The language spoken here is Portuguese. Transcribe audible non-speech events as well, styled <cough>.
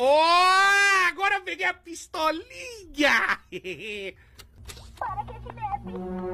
Oh, agora eu peguei a pistolinha! <laughs> Para que se bebe!